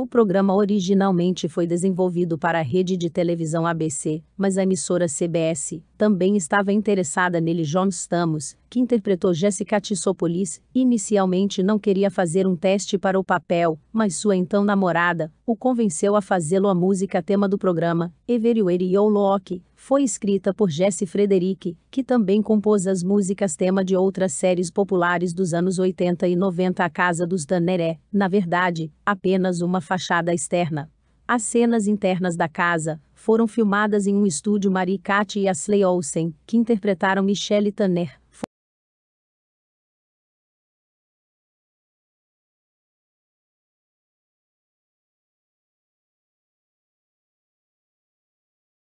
O programa originalmente foi desenvolvido para a rede de televisão ABC, mas a emissora CBS também estava interessada nele. John Stamos, que interpretou Jessica Tissopolis, inicialmente não queria fazer um teste para o papel, mas sua então namorada o convenceu a fazê-lo a música tema do programa, Everywhere You Loki, foi escrita por Jesse Frederick, que também compôs as músicas tema de outras séries populares dos anos 80 e 90 A Casa dos Daneré, na verdade, apenas uma fachada externa. As cenas internas da casa foram filmadas em um estúdio Maricate e Ashley Olsen, que interpretaram Michelle Tanner.